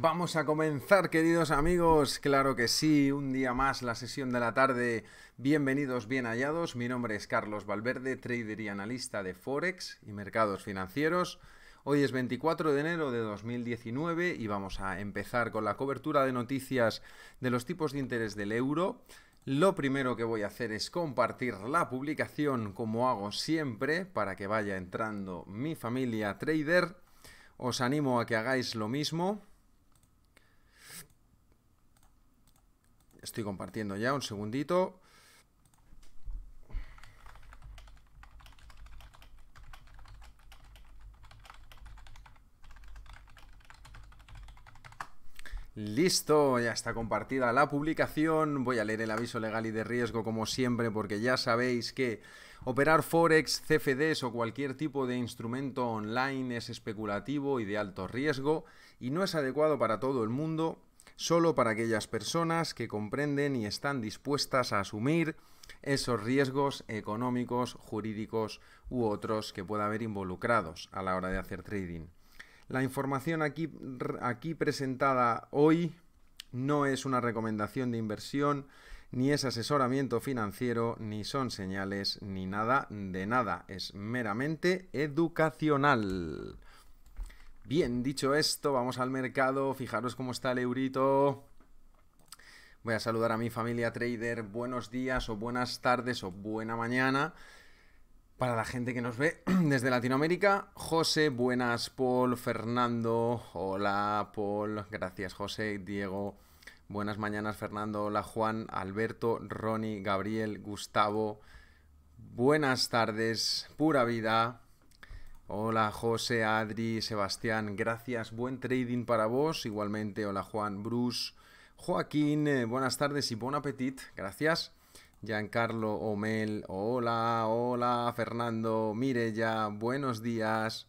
Vamos a comenzar, queridos amigos. Claro que sí, un día más la sesión de la tarde. Bienvenidos, bien hallados. Mi nombre es Carlos Valverde, trader y analista de Forex y mercados financieros. Hoy es 24 de enero de 2019 y vamos a empezar con la cobertura de noticias de los tipos de interés del euro. Lo primero que voy a hacer es compartir la publicación como hago siempre para que vaya entrando mi familia trader. Os animo a que hagáis lo mismo. Estoy compartiendo ya, un segundito. Listo, ya está compartida la publicación. Voy a leer el aviso legal y de riesgo como siempre porque ya sabéis que operar forex, CFDs o cualquier tipo de instrumento online es especulativo y de alto riesgo y no es adecuado para todo el mundo solo para aquellas personas que comprenden y están dispuestas a asumir esos riesgos económicos, jurídicos u otros que pueda haber involucrados a la hora de hacer trading. La información aquí, aquí presentada hoy no es una recomendación de inversión, ni es asesoramiento financiero, ni son señales, ni nada de nada. Es meramente educacional. Bien, dicho esto, vamos al mercado. Fijaros cómo está el eurito. Voy a saludar a mi familia trader. Buenos días o buenas tardes o buena mañana. Para la gente que nos ve desde Latinoamérica, José, buenas, Paul, Fernando, hola, Paul, gracias, José, Diego, buenas mañanas, Fernando, hola, Juan, Alberto, Ronnie, Gabriel, Gustavo, buenas tardes, pura vida, Hola José, Adri, Sebastián, gracias, buen trading para vos. Igualmente, hola Juan, Bruce, Joaquín, eh, buenas tardes y buen apetit. gracias. Giancarlo, Omel, hola, hola, Fernando, Mirella, buenos días.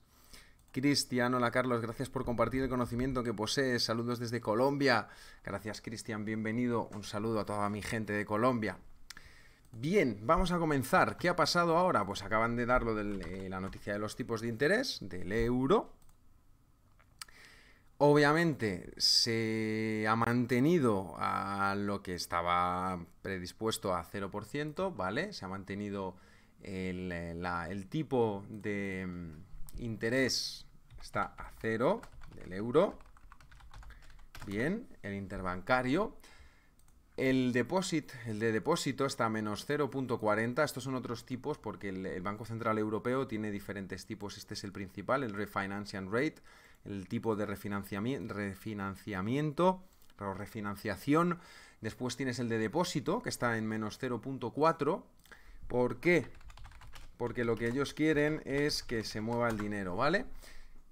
Cristian, hola Carlos, gracias por compartir el conocimiento que posees. Saludos desde Colombia. Gracias Cristian, bienvenido. Un saludo a toda mi gente de Colombia. Bien, vamos a comenzar. ¿Qué ha pasado ahora? Pues acaban de dar lo de eh, la noticia de los tipos de interés del euro. Obviamente se ha mantenido a lo que estaba predispuesto a 0%, ¿vale? Se ha mantenido el, eh, el tipo de mm, interés está a cero del euro. Bien, el interbancario. El depósito, el de depósito está a menos 0.40. Estos son otros tipos porque el, Banco Central Europeo tiene diferentes tipos. Este es el principal, el refinancing rate, el tipo de refinanciamiento, refinanciamiento o refinanciación. Después tienes el de depósito, que está en menos 0.4. ¿Por qué? Porque lo que ellos quieren es que se mueva el dinero, ¿vale?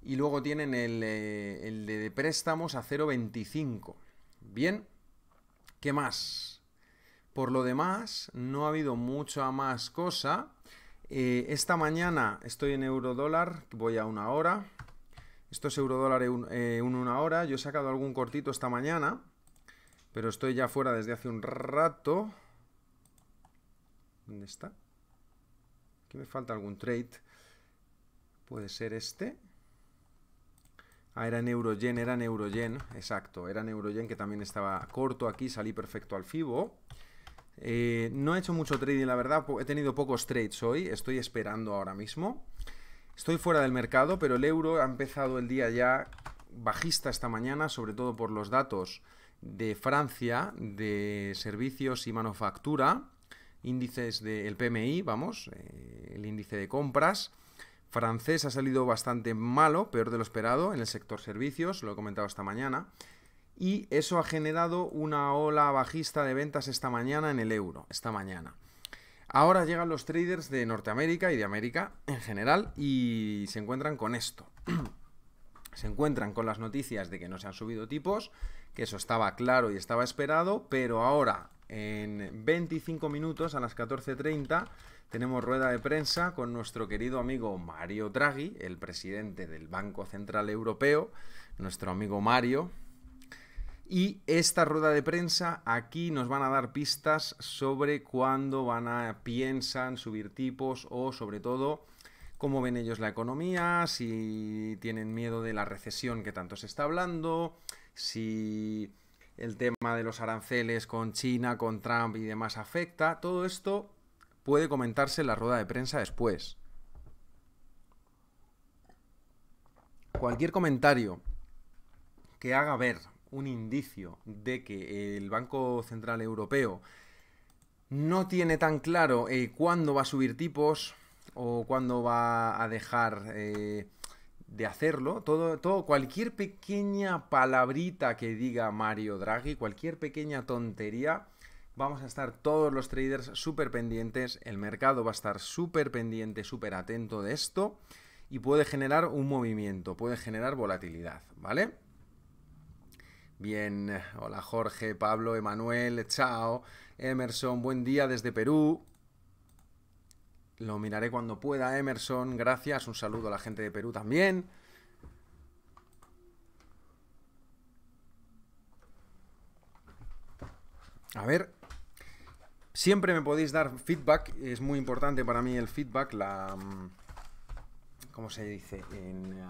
Y luego tienen el, eh, el de préstamos a 0.25. Bien. ¿Qué más? Por lo demás, no ha habido mucha más cosa. Eh, esta mañana estoy en eurodólar, voy a una hora. Esto es eurodólar eh, en una hora. Yo he sacado algún cortito esta mañana, pero estoy ya fuera desde hace un rato. ¿Dónde está? Aquí me falta algún trade. Puede ser este. Ah, era Neurogen, era Neurogen, exacto, era Neurogen que también estaba corto aquí, salí perfecto al FIBO. Eh, no he hecho mucho trading, la verdad, he tenido pocos trades hoy, estoy esperando ahora mismo. Estoy fuera del mercado, pero el euro ha empezado el día ya bajista esta mañana, sobre todo por los datos de Francia, de servicios y manufactura, índices del PMI, vamos, eh, el índice de compras francés ha salido bastante malo, peor de lo esperado, en el sector servicios, lo he comentado esta mañana. Y eso ha generado una ola bajista de ventas esta mañana en el euro, esta mañana. Ahora llegan los traders de Norteamérica y de América en general y se encuentran con esto. se encuentran con las noticias de que no se han subido tipos, que eso estaba claro y estaba esperado, pero ahora en 25 minutos a las 14.30 tenemos rueda de prensa con nuestro querido amigo Mario Draghi, el presidente del Banco Central Europeo, nuestro amigo Mario. Y esta rueda de prensa aquí nos van a dar pistas sobre cuándo van a piensan subir tipos o sobre todo cómo ven ellos la economía, si tienen miedo de la recesión que tanto se está hablando, si el tema de los aranceles con China, con Trump y demás afecta. Todo esto puede comentarse la rueda de prensa después. Cualquier comentario que haga ver un indicio de que el Banco Central Europeo no tiene tan claro eh, cuándo va a subir tipos o cuándo va a dejar eh, de hacerlo. Todo, todo, cualquier pequeña palabrita que diga Mario Draghi, cualquier pequeña tontería, Vamos a estar todos los traders súper pendientes, el mercado va a estar súper pendiente, súper atento de esto y puede generar un movimiento, puede generar volatilidad, ¿vale? Bien, hola Jorge, Pablo, Emanuel, chao, Emerson, buen día desde Perú. Lo miraré cuando pueda, Emerson, gracias, un saludo a la gente de Perú también. A ver, Siempre me podéis dar feedback, es muy importante para mí el feedback, la... Mm, ¿Cómo se dice? En, eh,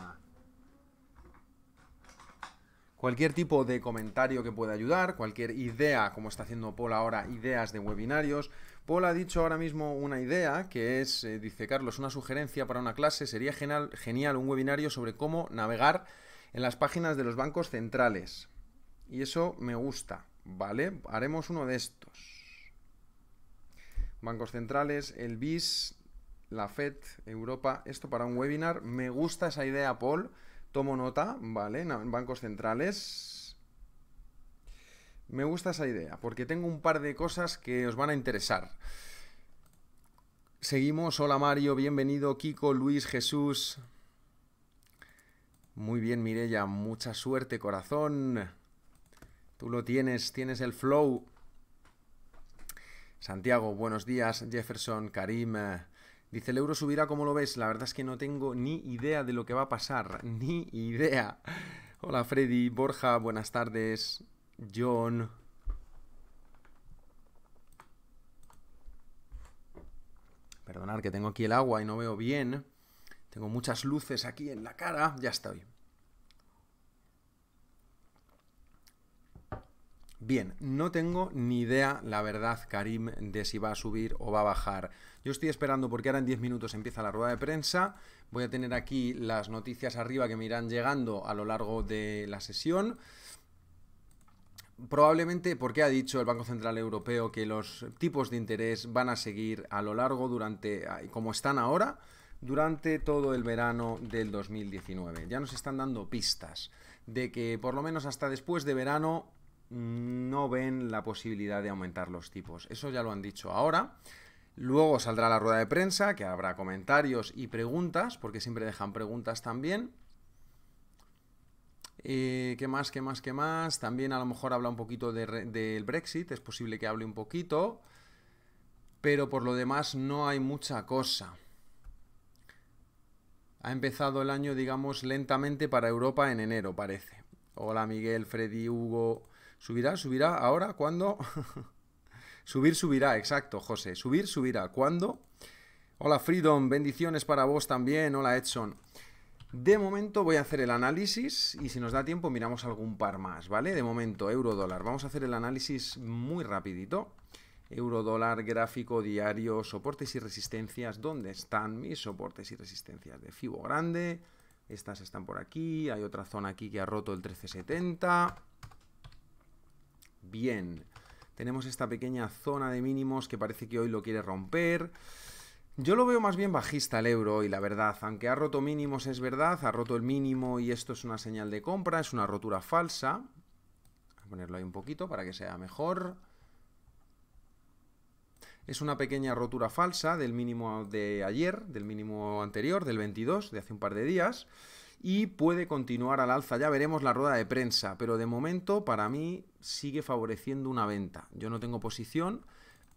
cualquier tipo de comentario que pueda ayudar, cualquier idea, como está haciendo Paul ahora, ideas de webinarios. Paul ha dicho ahora mismo una idea que es, eh, dice Carlos, una sugerencia para una clase, sería genial, genial un webinario sobre cómo navegar en las páginas de los bancos centrales. Y eso me gusta, ¿vale? Haremos uno de estos bancos centrales, el BIS, la FED, Europa, esto para un webinar. Me gusta esa idea, Paul. Tomo nota, ¿vale? Bancos centrales. Me gusta esa idea, porque tengo un par de cosas que os van a interesar. Seguimos. Hola Mario, bienvenido. Kiko, Luis, Jesús. Muy bien, Mirella. Mucha suerte, corazón. Tú lo tienes, tienes el flow. Santiago, buenos días. Jefferson, Karim. Eh, dice, el euro subirá como lo ves. La verdad es que no tengo ni idea de lo que va a pasar. Ni idea. Hola Freddy, Borja, buenas tardes. John. Perdonad que tengo aquí el agua y no veo bien. Tengo muchas luces aquí en la cara. Ya estoy. Bien, no tengo ni idea, la verdad, Karim, de si va a subir o va a bajar. Yo estoy esperando porque ahora en 10 minutos empieza la rueda de prensa. Voy a tener aquí las noticias arriba que me irán llegando a lo largo de la sesión. Probablemente porque ha dicho el Banco Central Europeo que los tipos de interés van a seguir a lo largo durante, como están ahora, durante todo el verano del 2019. Ya nos están dando pistas de que por lo menos hasta después de verano no ven la posibilidad de aumentar los tipos. Eso ya lo han dicho ahora. Luego saldrá la rueda de prensa, que habrá comentarios y preguntas, porque siempre dejan preguntas también. Eh, ¿Qué más, qué más, qué más? También a lo mejor habla un poquito del Brexit, es posible que hable un poquito, pero por lo demás no hay mucha cosa. Ha empezado el año, digamos, lentamente para Europa en enero, parece. Hola Miguel, Freddy, Hugo, Subirá, subirá. Ahora, ¿cuándo? subir, subirá. Exacto, José. Subir, subirá. ¿Cuándo? Hola, Freedom. Bendiciones para vos también. Hola, Edson. De momento voy a hacer el análisis y si nos da tiempo miramos algún par más, ¿vale? De momento, euro dólar. Vamos a hacer el análisis muy rapidito. Euro dólar, gráfico diario, soportes y resistencias. ¿Dónde están mis soportes y resistencias de Fibo Grande? Estas están por aquí. Hay otra zona aquí que ha roto el 1370 bien. Tenemos esta pequeña zona de mínimos que parece que hoy lo quiere romper. Yo lo veo más bien bajista el euro y la verdad, aunque ha roto mínimos es verdad, ha roto el mínimo y esto es una señal de compra, es una rotura falsa. Voy a ponerlo ahí un poquito para que sea mejor. Es una pequeña rotura falsa del mínimo de ayer, del mínimo anterior, del 22, de hace un par de días y puede continuar al alza. Ya veremos la rueda de prensa, pero de momento para mí sigue favoreciendo una venta. Yo no tengo posición,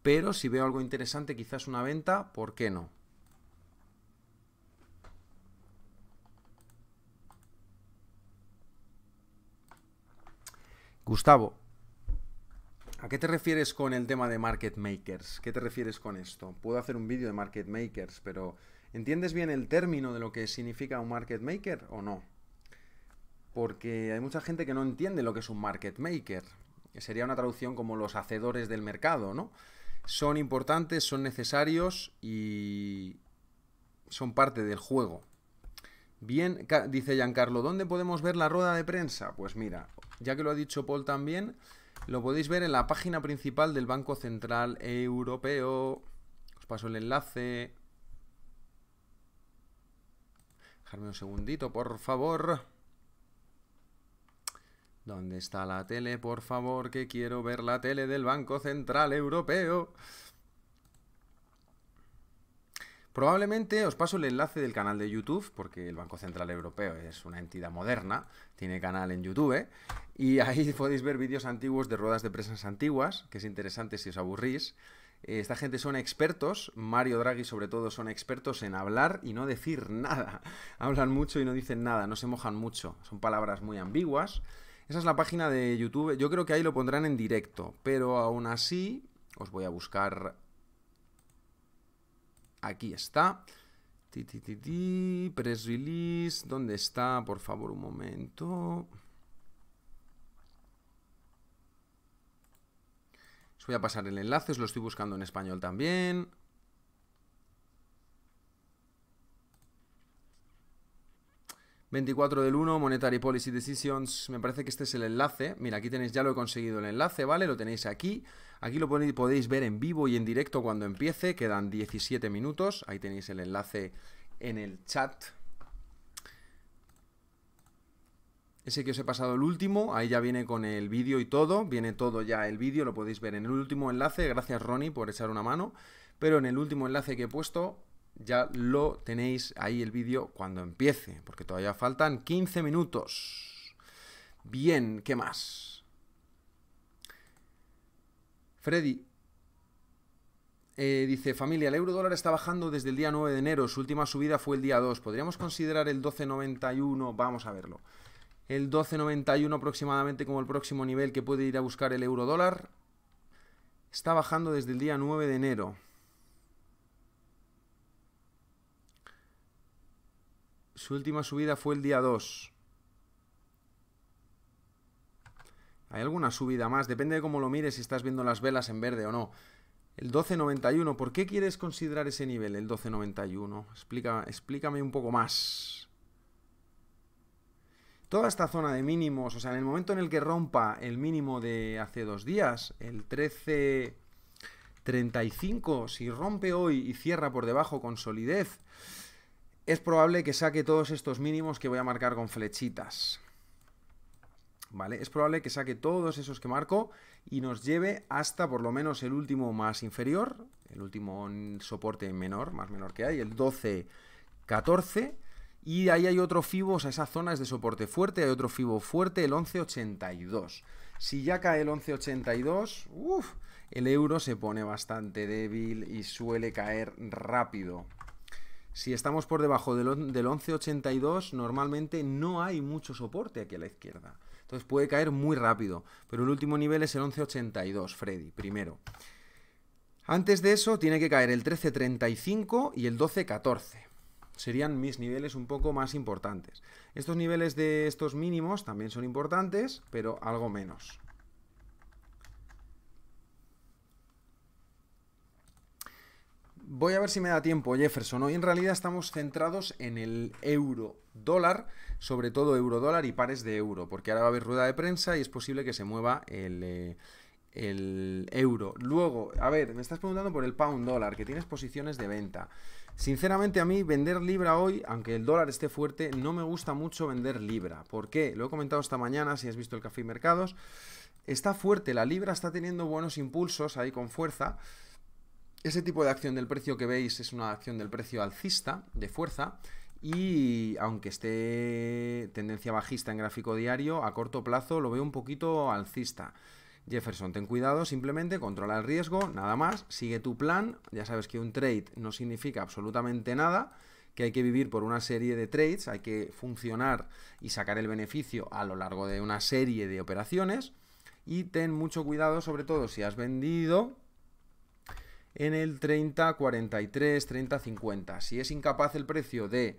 pero si veo algo interesante, quizás una venta, ¿por qué no? Gustavo, ¿a qué te refieres con el tema de market makers? ¿Qué te refieres con esto? Puedo hacer un vídeo de market makers, pero ¿Entiendes bien el término de lo que significa un market maker o no? Porque hay mucha gente que no entiende lo que es un market maker. sería una traducción como los hacedores del mercado, ¿no? Son importantes, son necesarios y son parte del juego. Bien, dice Giancarlo, ¿dónde podemos ver la rueda de prensa? Pues mira, ya que lo ha dicho Paul también, lo podéis ver en la página principal del Banco Central Europeo. Os paso el enlace. Dejarme un segundito, por favor. ¿Dónde está la tele, por favor? Que quiero ver la tele del Banco Central Europeo. Probablemente os paso el enlace del canal de YouTube, porque el Banco Central Europeo es una entidad moderna, tiene canal en YouTube, y ahí podéis ver vídeos antiguos de ruedas de presas antiguas, que es interesante si os aburrís. Eh, esta gente son expertos, Mario Draghi sobre todo son expertos en hablar y no decir nada. Hablan mucho y no dicen nada, no se mojan mucho, son palabras muy ambiguas. Esa es la página de YouTube, yo creo que ahí lo pondrán en directo, pero aún así os voy a buscar... Aquí está. Ti, press release, ¿dónde está? Por favor, un momento. Os voy a pasar el enlace, os lo estoy buscando en español también. ...24 del 1, Monetary Policy Decisions... ...me parece que este es el enlace... ...mira, aquí tenéis, ya lo he conseguido el enlace, ¿vale? Lo tenéis aquí... ...aquí lo podéis, podéis ver en vivo y en directo cuando empiece... ...quedan 17 minutos... ...ahí tenéis el enlace en el chat Ese que os he pasado el último, ahí ya viene con el vídeo y todo, viene todo ya el vídeo, lo podéis ver en el último enlace, gracias Ronnie por echar una mano, pero en el último enlace que he puesto ya lo tenéis ahí el vídeo cuando empiece, porque todavía faltan 15 minutos. Bien, ¿qué más? Freddy, eh, dice, familia, el euro dólar está bajando desde el día 9 de enero, su última subida fue el día 2, ¿podríamos considerar el 12.91? Vamos a verlo el 12,91 aproximadamente como el próximo nivel que puede ir a buscar el euro dólar. Está bajando desde el día 9 de enero. Su última subida fue el día 2. Hay alguna subida más, depende de cómo lo mires, si estás viendo las velas en verde o no. El 1291, ¿por qué quieres considerar ese nivel, el 1291? Explica, explícame un poco más toda esta zona de mínimos, o sea, en el momento en el que rompa el mínimo de hace dos días, el 13.35, si rompe hoy y cierra por debajo con solidez, es probable que saque todos estos mínimos que voy a marcar con flechitas. ¿Vale? Es probable que saque todos esos que marco y nos lleve hasta por lo menos el último más inferior, el último soporte menor, más menor que hay, el 12.14, y ahí hay otro FIBO, o sea, esa zona es de soporte fuerte, hay otro FIBO fuerte, el 1182. Si ya cae el 1182, el euro se pone bastante débil y suele caer rápido. Si estamos por debajo del, del 1182, normalmente no hay mucho soporte aquí a la izquierda. Entonces puede caer muy rápido, pero el último nivel es el 1182, Freddy, primero. Antes de eso tiene que caer el 1335 y el 1214 serían mis niveles un poco más importantes. Estos niveles de estos mínimos también son importantes, pero algo menos. Voy a ver si me da tiempo, Jefferson. Hoy en realidad estamos centrados en el euro dólar, sobre todo euro dólar y pares de euro, porque ahora va a haber rueda de prensa y es posible que se mueva el, eh, el euro. Luego, a ver, me estás preguntando por el pound dólar, que tienes posiciones de venta. Sinceramente a mí vender libra hoy, aunque el dólar esté fuerte, no me gusta mucho vender libra. ¿Por qué? Lo he comentado esta mañana, si has visto el Café y Mercados. Está fuerte, la libra está teniendo buenos impulsos ahí con fuerza. Ese tipo de acción del precio que veis es una acción del precio alcista, de fuerza. Y aunque esté tendencia bajista en gráfico diario, a corto plazo lo veo un poquito alcista. Jefferson, ten cuidado, simplemente controla el riesgo, nada más, sigue tu plan, ya sabes que un trade no significa absolutamente nada, que hay que vivir por una serie de trades, hay que funcionar y sacar el beneficio a lo largo de una serie de operaciones y ten mucho cuidado sobre todo si has vendido en el 30, 43, 30, 50. Si es incapaz el precio de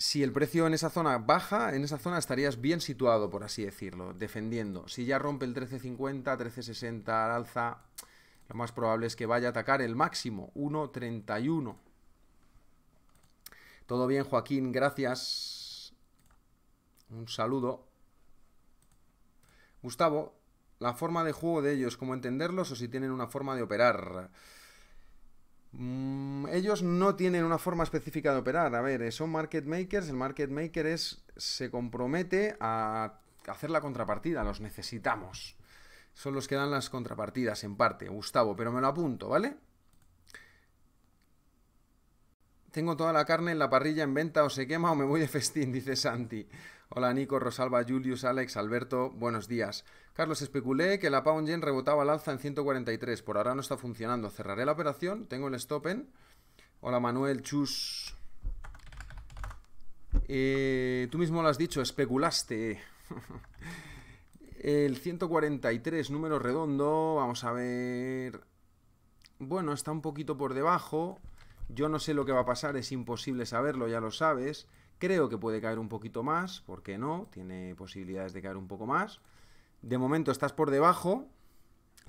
si el precio en esa zona baja, en esa zona estarías bien situado, por así decirlo, defendiendo. Si ya rompe el 13.50, 13.60 al alza, lo más probable es que vaya a atacar el máximo, 1.31. Todo bien, Joaquín, gracias. Un saludo. Gustavo, la forma de juego de ellos, ¿cómo entenderlos o si tienen una forma de operar? Mm, ellos no tienen una forma específica de operar. A ver, son market makers. El market maker se compromete a hacer la contrapartida. Los necesitamos. Son los que dan las contrapartidas, en parte, Gustavo. Pero me lo apunto, ¿vale? Tengo toda la carne en la parrilla en venta o se quema o me voy de festín, dice Santi. Hola Nico, Rosalba, Julius, Alex, Alberto, buenos días. Carlos, especulé que la Pound rebotaba al alza en 143. Por ahora no está funcionando. Cerraré la operación. Tengo el stop en. Hola Manuel, chus. Eh, tú mismo lo has dicho, especulaste. el 143, número redondo. Vamos a ver. Bueno, está un poquito por debajo. Yo no sé lo que va a pasar, es imposible saberlo, ya lo sabes. Creo que puede caer un poquito más, ¿por qué no? Tiene posibilidades de caer un poco más. De momento estás por debajo,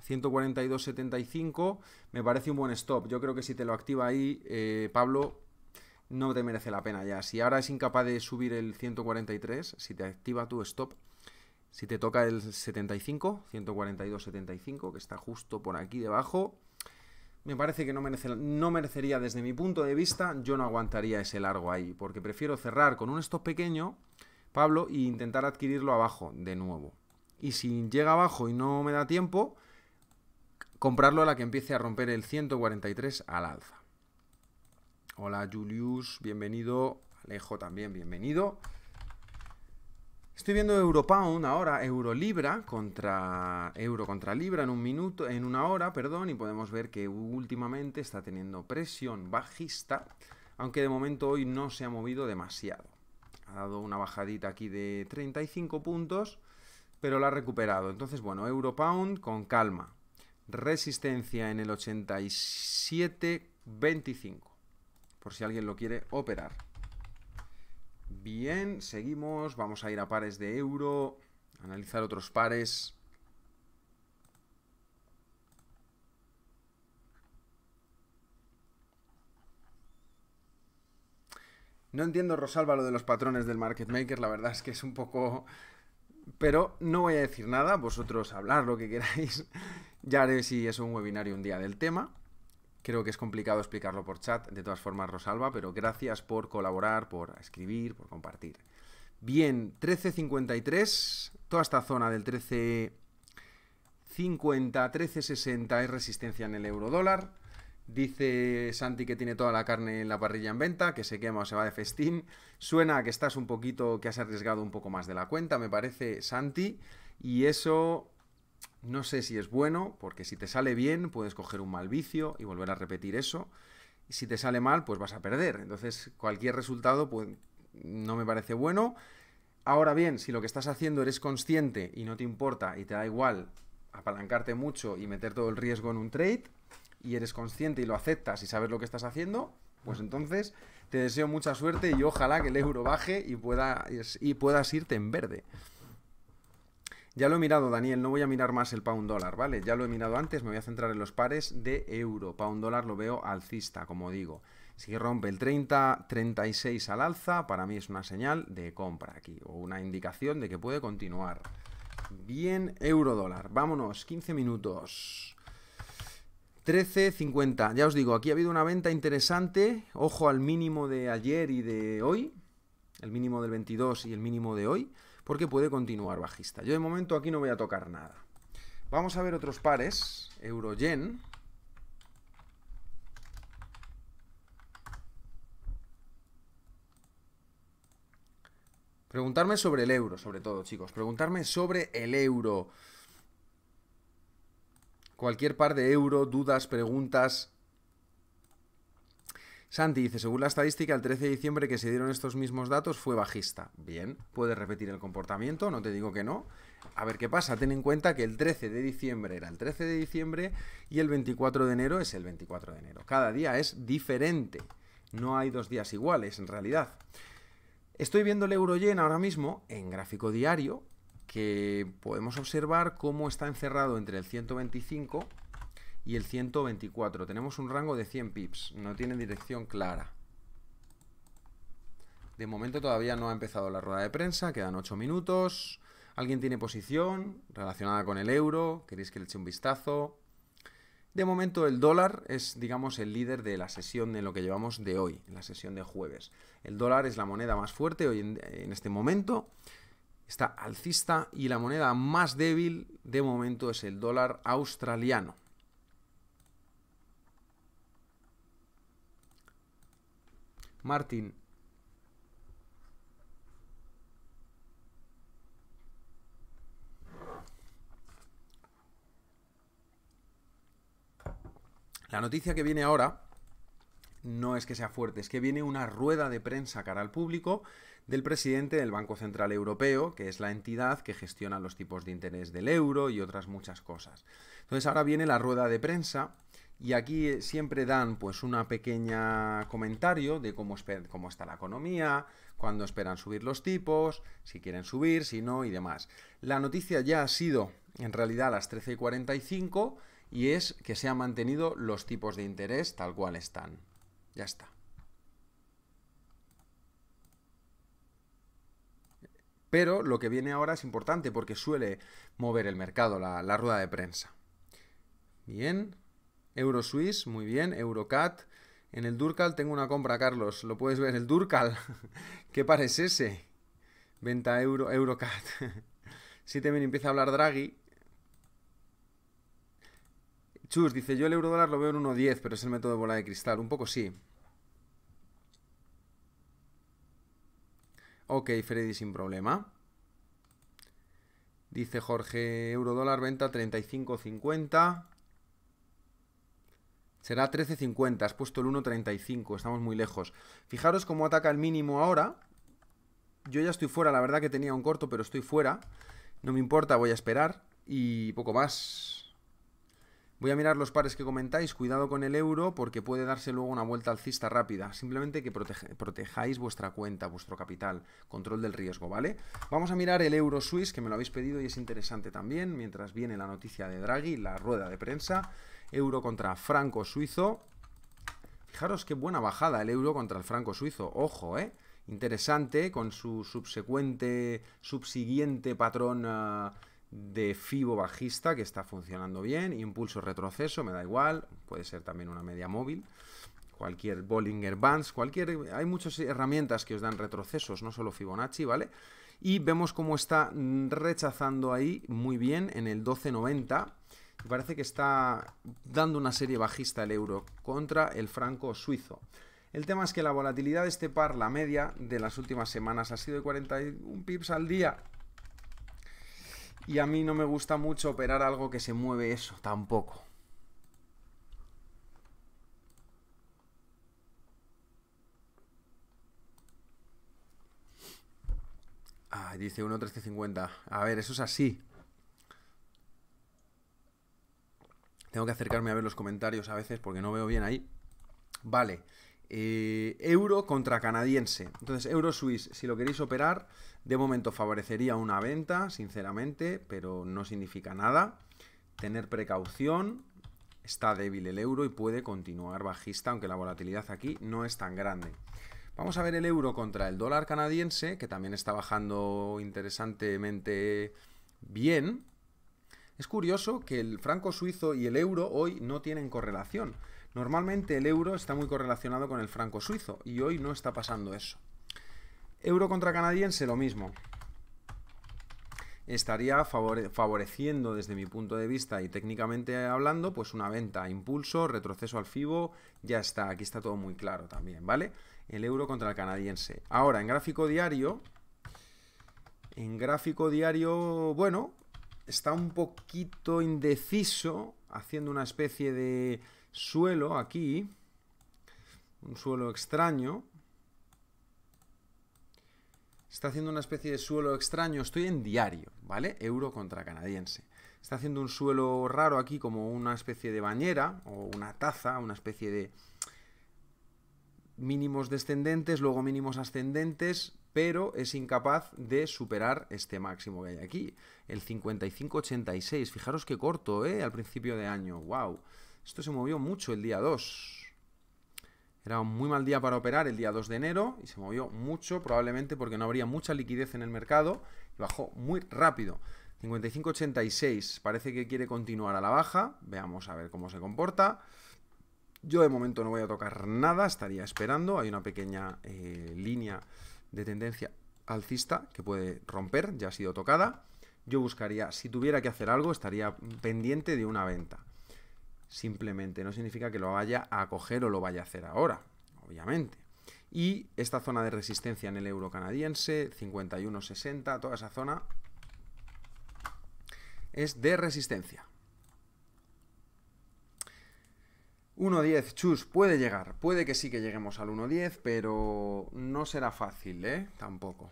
142.75, me parece un buen stop. Yo creo que si te lo activa ahí, eh, Pablo, no te merece la pena ya. Si ahora es incapaz de subir el 143, si te activa tu stop, si te toca el 75, 142.75, que está justo por aquí debajo, me parece que no, merece, no merecería, desde mi punto de vista, yo no aguantaría ese largo ahí, porque prefiero cerrar con un stop pequeño, Pablo, e intentar adquirirlo abajo de nuevo y si llega abajo y no me da tiempo, comprarlo a la que empiece a romper el 143 al alza. Hola Julius, bienvenido. Alejo también, bienvenido. Estoy viendo Europound ahora, Libra contra euro contra libra en un minuto, en una hora, perdón, y podemos ver que últimamente está teniendo presión bajista, aunque de momento hoy no se ha movido demasiado. Ha dado una bajadita aquí de 35 puntos, pero la ha recuperado. Entonces, bueno, Euro Pound con calma. Resistencia en el 87.25, por si alguien lo quiere operar. Bien, seguimos, vamos a ir a pares de euro, analizar otros pares. No entiendo, Rosalba, lo de los patrones del market maker. La verdad es que es un poco pero no voy a decir nada, vosotros hablar lo que queráis. Ya haré si es un webinario un día del tema. Creo que es complicado explicarlo por chat, de todas formas Rosalba, pero gracias por colaborar, por escribir, por compartir. Bien, 1353, toda esta zona del 1350, 1360 es resistencia en el euro dólar. Dice Santi que tiene toda la carne en la parrilla en venta, que se quema o se va de festín. Suena que estás un poquito, que has arriesgado un poco más de la cuenta, me parece, Santi. Y eso no sé si es bueno, porque si te sale bien, puedes coger un mal vicio y volver a repetir eso. Y si te sale mal, pues vas a perder. Entonces, cualquier resultado, pues no me parece bueno. Ahora bien, si lo que estás haciendo eres consciente y no te importa y te da igual apalancarte mucho y meter todo el riesgo en un trade, y eres consciente y lo aceptas y sabes lo que estás haciendo, pues entonces te deseo mucha suerte y ojalá que el euro baje y, pueda, y puedas irte en verde. Ya lo he mirado, Daniel, no voy a mirar más el pound dólar, ¿vale? Ya lo he mirado antes, me voy a centrar en los pares de euro. Pound dólar lo veo alcista, como digo. Si rompe el 30, 36 al alza, para mí es una señal de compra aquí, o una indicación de que puede continuar. Bien, euro dólar, vámonos, 15 minutos. 13.50. Ya os digo, aquí ha habido una venta interesante. Ojo al mínimo de ayer y de hoy. El mínimo del 22 y el mínimo de hoy. Porque puede continuar bajista. Yo de momento aquí no voy a tocar nada. Vamos a ver otros pares. Euro-Yen. Preguntarme sobre el euro, sobre todo, chicos. Preguntarme sobre el euro. Cualquier par de euro, dudas, preguntas. Santi dice, según la estadística, el 13 de diciembre que se dieron estos mismos datos fue bajista. Bien, puedes repetir el comportamiento, no te digo que no. A ver qué pasa, ten en cuenta que el 13 de diciembre era el 13 de diciembre y el 24 de enero es el 24 de enero. Cada día es diferente, no hay dos días iguales en realidad. Estoy viendo el euro lleno ahora mismo en gráfico diario que podemos observar cómo está encerrado entre el 125 y el 124. Tenemos un rango de 100 pips, no tiene dirección clara. De momento todavía no ha empezado la rueda de prensa, quedan 8 minutos. ¿Alguien tiene posición relacionada con el euro? ¿Queréis que le eche un vistazo? De momento el dólar es, digamos, el líder de la sesión de lo que llevamos de hoy, la sesión de jueves. El dólar es la moneda más fuerte hoy en, en este momento está alcista y la moneda más débil de momento es el dólar australiano. Martín. La noticia que viene ahora no es que sea fuerte, es que viene una rueda de prensa cara al público del presidente del Banco Central Europeo, que es la entidad que gestiona los tipos de interés del euro y otras muchas cosas. Entonces ahora viene la rueda de prensa y aquí eh, siempre dan pues una pequeña comentario de cómo, cómo está la economía, cuándo esperan subir los tipos, si quieren subir, si no y demás. La noticia ya ha sido en realidad a las 13.45 y es que se han mantenido los tipos de interés tal cual están. Ya está. Pero lo que viene ahora es importante porque suele mover el mercado, la, rueda de prensa. Bien. Euroswiss, muy bien. Eurocat. En el Durcal tengo una compra, Carlos. Lo puedes ver, el Durcal. ¿Qué parece ese? Venta euro, Eurocat. Si también empieza a hablar Draghi, Chus dice, yo el euro dólar lo veo en 1.10, pero es el método de bola de cristal. Un poco sí. Ok, Freddy, sin problema. Dice Jorge, euro dólar venta 35.50. Será 13.50, has puesto el 1.35, estamos muy lejos. Fijaros cómo ataca el mínimo ahora. Yo ya estoy fuera, la verdad que tenía un corto, pero estoy fuera. No me importa, voy a esperar y poco más. Voy a mirar los pares que comentáis, cuidado con el euro porque puede darse luego una vuelta alcista rápida, simplemente que protejáis vuestra cuenta, vuestro capital, control del riesgo, ¿vale? Vamos a mirar el euro suizo que me lo habéis pedido y es interesante también, mientras viene la noticia de Draghi, la rueda de prensa, euro contra franco suizo. Fijaros qué buena bajada el euro contra el franco suizo, ojo, ¿eh? Interesante con su subsecuente, subsiguiente patrón... Ah, de FIBO bajista que está funcionando bien, impulso retroceso, me da igual, puede ser también una media móvil, cualquier Bollinger Bands, cualquier, hay muchas herramientas que os dan retrocesos, no solo Fibonacci, ¿vale? Y vemos cómo está rechazando ahí muy bien en el 1290, parece que está dando una serie bajista el euro contra el franco suizo. El tema es que la volatilidad de este par, la media de las últimas semanas, ha sido de 41 pips al día, y a mí no me gusta mucho operar algo que se mueve eso, tampoco. Ah, dice 1.350. A ver, eso es así. Tengo que acercarme a ver los comentarios a veces porque no veo bien ahí. Vale. Eh, euro contra canadiense. Entonces, euro suizo, si lo queréis operar, de momento favorecería una venta, sinceramente, pero no significa nada. Tener precaución, está débil el euro y puede continuar bajista, aunque la volatilidad aquí no es tan grande. Vamos a ver el euro contra el dólar canadiense, que también está bajando interesantemente bien. Es curioso que el franco suizo y el euro hoy no tienen correlación. Normalmente el euro está muy correlacionado con el franco suizo y hoy no está pasando eso. Euro contra canadiense, lo mismo. Estaría favoreciendo desde mi punto de vista y técnicamente hablando, pues una venta, impulso, retroceso al FIBO, ya está, aquí está todo muy claro también, ¿vale? El euro contra el canadiense. Ahora, en gráfico diario, en gráfico diario, bueno, está un poquito indeciso, haciendo una especie de suelo aquí, un suelo extraño. Está haciendo una especie de suelo extraño, estoy en diario, ¿vale? Euro contra canadiense. Está haciendo un suelo raro aquí como una especie de bañera o una taza, una especie de mínimos descendentes, luego mínimos ascendentes, pero es incapaz de superar este máximo que hay aquí, el 55.86. Fijaros qué corto, ¿eh? Al principio de año, wow. Esto se movió mucho el día 2. Era un muy mal día para operar el día 2 de enero y se movió mucho, probablemente porque no habría mucha liquidez en el mercado y bajó muy rápido. 55.86 parece que quiere continuar a la baja. Veamos a ver cómo se comporta. Yo de momento no voy a tocar nada, estaría esperando. Hay una pequeña eh, línea de tendencia alcista que puede romper, ya ha sido tocada. Yo buscaría, si tuviera que hacer algo, estaría pendiente de una venta simplemente. No significa que lo vaya a coger o lo vaya a hacer ahora, obviamente. Y esta zona de resistencia en el euro canadiense, 51.60, toda esa zona es de resistencia. 1.10, chus, puede llegar, puede que sí que lleguemos al 1.10, pero no será fácil, ¿eh? Tampoco.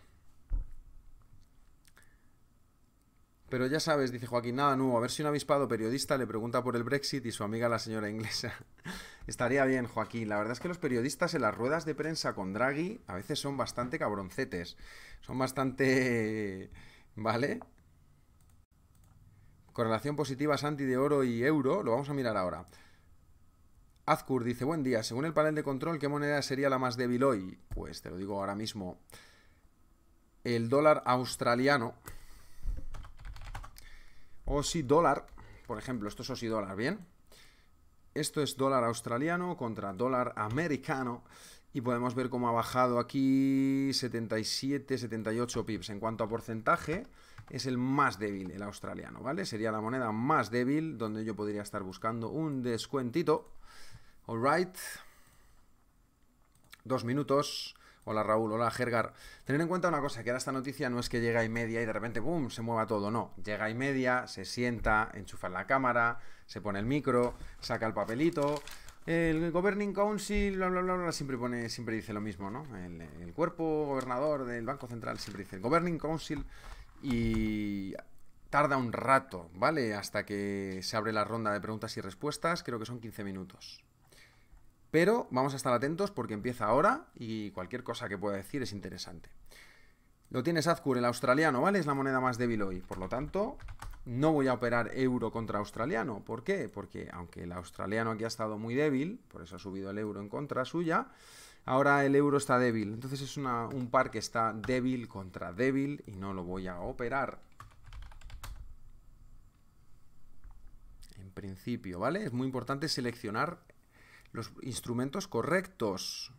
Pero ya sabes, dice Joaquín, nada nuevo. A ver si un avispado periodista le pregunta por el Brexit y su amiga la señora inglesa. Estaría bien, Joaquín. La verdad es que los periodistas en las ruedas de prensa con Draghi a veces son bastante cabroncetes. Son bastante... ¿Vale? Correlación positiva Santi de oro y euro. Lo vamos a mirar ahora. Azkur dice, buen día. Según el panel de control, ¿qué moneda sería la más débil hoy? Pues te lo digo ahora mismo. El dólar australiano o si dólar, por ejemplo, esto es si dólar, ¿bien? Esto es dólar australiano contra dólar americano y podemos ver cómo ha bajado aquí 77, 78 pips. En cuanto a porcentaje, es el más débil, el australiano, ¿vale? Sería la moneda más débil donde yo podría estar buscando un descuentito. right, Dos minutos. Hola Raúl, hola Gergar. Tener en cuenta una cosa, que ahora esta noticia no es que llega y media y de repente, boom se mueva todo, no. Llega y media, se sienta, enchufa la cámara, se pone el micro, saca el papelito. El Governing Council, bla, bla, bla, siempre, pone, siempre dice lo mismo, ¿no? El, el cuerpo gobernador del Banco Central siempre dice el Governing Council y tarda un rato, ¿vale? Hasta que se abre la ronda de preguntas y respuestas, creo que son 15 minutos. Pero vamos a estar atentos porque empieza ahora y cualquier cosa que pueda decir es interesante. Lo tienes Azkur, el australiano, ¿vale? Es la moneda más débil hoy. Por lo tanto, no voy a operar euro contra australiano. ¿Por qué? Porque aunque el australiano aquí ha estado muy débil, por eso ha subido el euro en contra suya, ahora el euro está débil. Entonces es un par que está débil contra débil y no lo voy a operar. En principio, ¿vale? Es muy importante seleccionar los instrumentos correctos.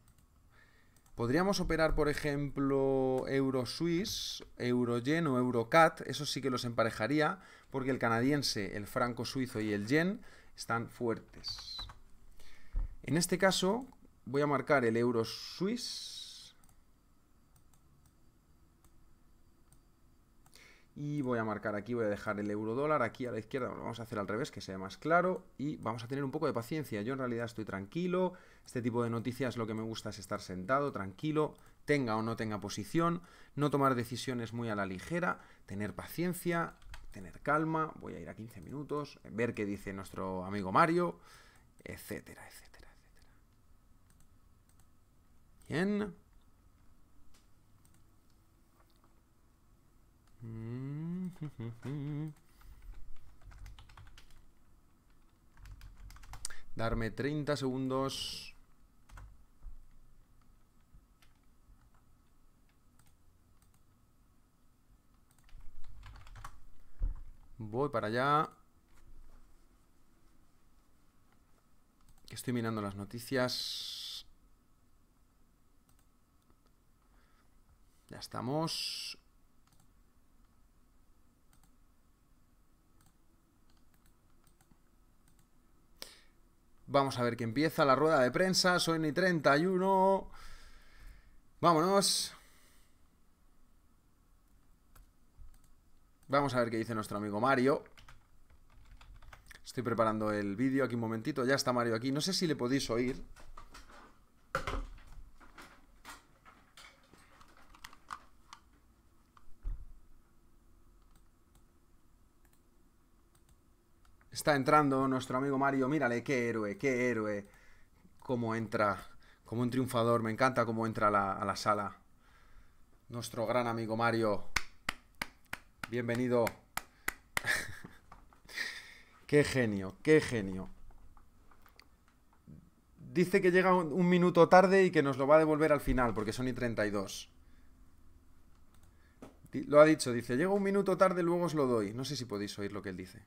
Podríamos operar, por ejemplo, Euro Suisse, Euro Yen o Euro Cat, eso sí que los emparejaría, porque el canadiense, el franco suizo y el yen están fuertes. En este caso, voy a marcar el Euro Suisse y voy a marcar aquí, voy a dejar el euro dólar aquí a la izquierda, lo vamos a hacer al revés que sea más claro y vamos a tener un poco de paciencia, yo en realidad estoy tranquilo, este tipo de noticias lo que me gusta es estar sentado, tranquilo, tenga o no tenga posición, no tomar decisiones muy a la ligera, tener paciencia, tener calma, voy a ir a 15 minutos, ver qué dice nuestro amigo Mario, etcétera, etcétera, etcétera. Bien. Darme 30 segundos. Voy para allá. Estoy mirando las noticias. Ya estamos. Vamos a ver qué empieza la rueda de prensa. Soy ni 31. Vámonos. Vamos a ver qué dice nuestro amigo Mario. Estoy preparando el vídeo aquí un momentito. Ya está Mario aquí. No sé si le podéis oír. Está entrando nuestro amigo Mario, mírale, qué héroe, qué héroe. Cómo entra, como un triunfador, me encanta cómo entra a la, sala. Nuestro gran amigo Mario. Bienvenido. qué genio, qué genio. Dice que llega un, minuto tarde y que nos lo va a devolver al final, porque son y 32. Lo ha dicho, dice, llega un minuto tarde, luego os lo doy. No sé si podéis oír lo que él dice.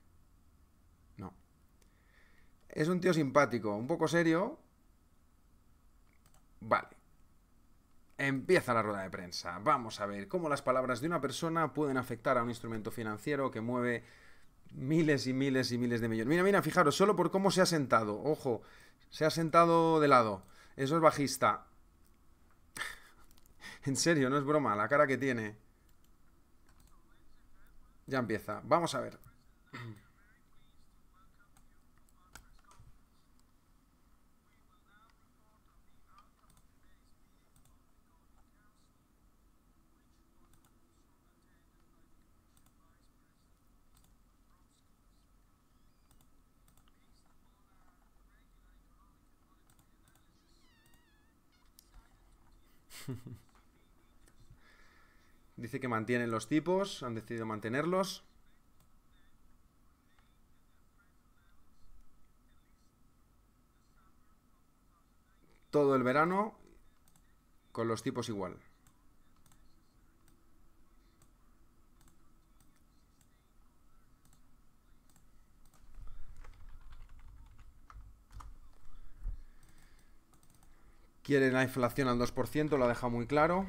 Es un tío simpático, un poco serio. Vale. Empieza la rueda de prensa. Vamos a ver cómo las palabras de una persona pueden afectar a un instrumento financiero que mueve miles y miles y miles de millones. Mira, mira, fijaros, solo por cómo se ha sentado. Ojo, se ha sentado de lado. Eso es bajista. en serio, no es broma, la cara que tiene. Ya empieza. Vamos a ver. Dice que mantienen los tipos, han decidido mantenerlos. Todo el verano con los tipos igual. Quiere la inflación al 2%, lo deja muy claro.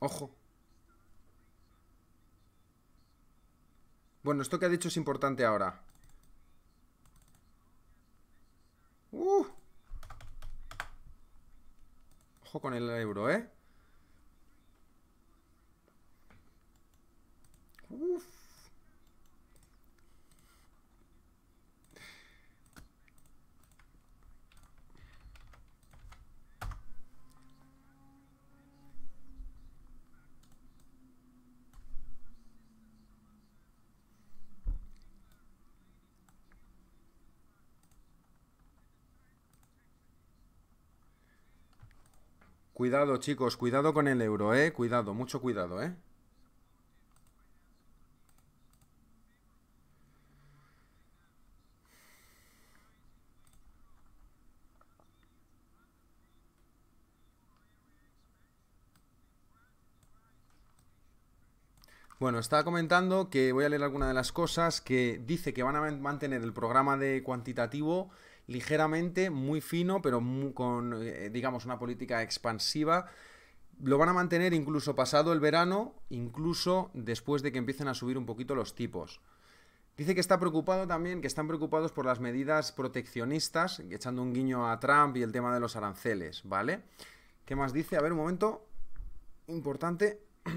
Ojo. Bueno, esto que ha dicho es importante ahora. con el euro, ¿eh? Uf. Cuidado, chicos, cuidado con el euro, ¿eh? Cuidado, mucho cuidado, ¿eh? Bueno, estaba comentando que voy a leer alguna de las cosas que dice que van a mantener el programa de cuantitativo ligeramente, muy fino, pero con, eh, digamos, una política expansiva. Lo van a mantener incluso pasado el verano, incluso después de que empiecen a subir un poquito los tipos. Dice que está preocupado también, que están preocupados por las medidas proteccionistas, echando un guiño a Trump y el tema de los aranceles, ¿vale? ¿Qué más dice? A ver, un momento. Importante.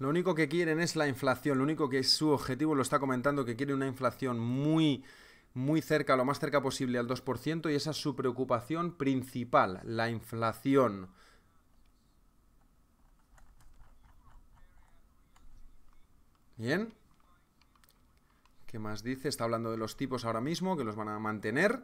Lo único que quieren es la inflación, lo único que es su objetivo, lo está comentando, que quiere una inflación muy, muy cerca, lo más cerca posible al 2%, y esa es su preocupación principal, la inflación. Bien. ¿Qué más dice? Está hablando de los tipos ahora mismo, que los van a mantener.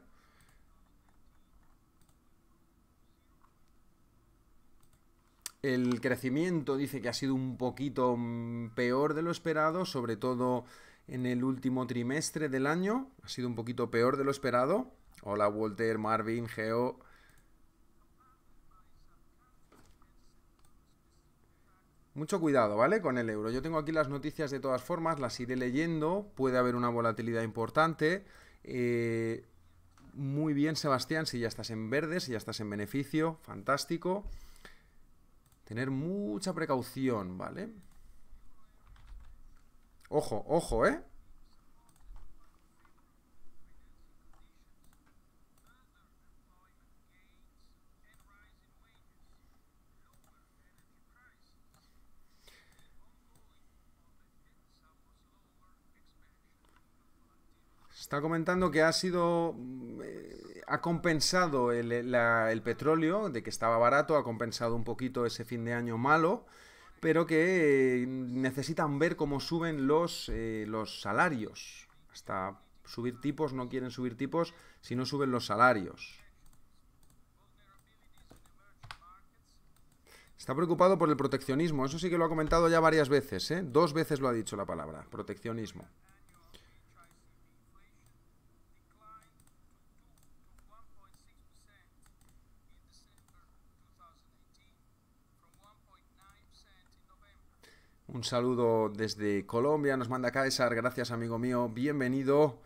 El crecimiento dice que ha sido un poquito mm, peor de lo esperado, sobre todo en el último trimestre del año. Ha sido un poquito peor de lo esperado. Hola Walter, Marvin, Geo. Mucho cuidado, ¿vale? Con el euro. Yo tengo aquí las noticias de todas formas, las iré leyendo. Puede haber una volatilidad importante. Eh, muy bien, Sebastián, si ya estás en verde, si ya estás en beneficio, fantástico. Tener mucha precaución, ¿vale? Ojo, ojo, ¿eh? Está comentando que ha sido mm, eh, ha compensado eh, el, petróleo, de que estaba barato, ha compensado un poquito ese fin de año malo, pero que eh, necesitan ver cómo suben eh, los, salarios. Hasta subir tipos, no quieren subir tipos si no suben los salarios. Está preocupado por el proteccionismo, eso sí que lo ha comentado ya varias veces, dos veces lo ha dicho la palabra, proteccionismo. Un saludo desde Colombia, nos manda Caesar, gracias amigo mío, bienvenido.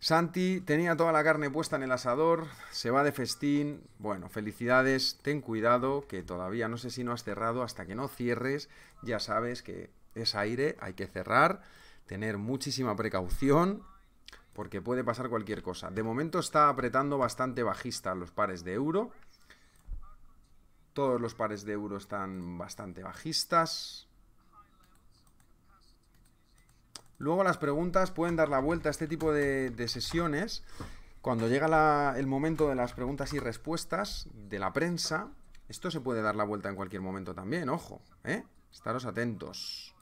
Santi tenía toda la carne puesta en el asador, se va de festín. Bueno, felicidades, ten cuidado, que todavía no sé si no has cerrado, hasta que no cierres, ya sabes que es aire, hay que cerrar, tener muchísima precaución, porque puede pasar cualquier cosa. De momento está apretando bastante bajista los pares de euro. Todos los pares de euro están bastante bajistas. Luego las preguntas pueden dar la vuelta a este tipo de, sesiones. Cuando llega el momento de las preguntas y respuestas de la prensa, esto se puede dar la vuelta en cualquier momento también, ojo, ¿eh? Estaros atentos.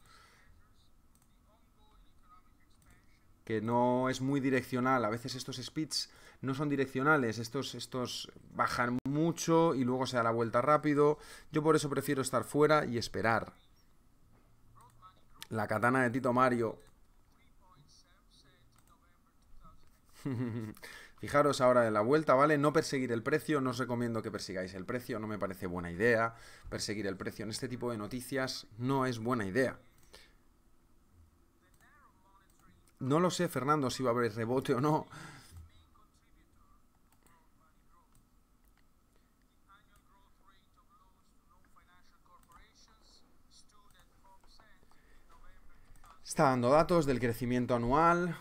Que no es muy direccional, a veces estos speeds no son direccionales, estos bajan mucho y luego se da la vuelta rápido. Yo por eso prefiero estar fuera y esperar. La katana de Tito Mario, Fijaros ahora en la vuelta, ¿vale? No perseguir el precio, no os recomiendo que persigáis el precio, no me parece buena idea. Perseguir el precio en este tipo de noticias no es buena idea. No lo sé, Fernando, si va a haber rebote o no. Está dando datos del crecimiento anual,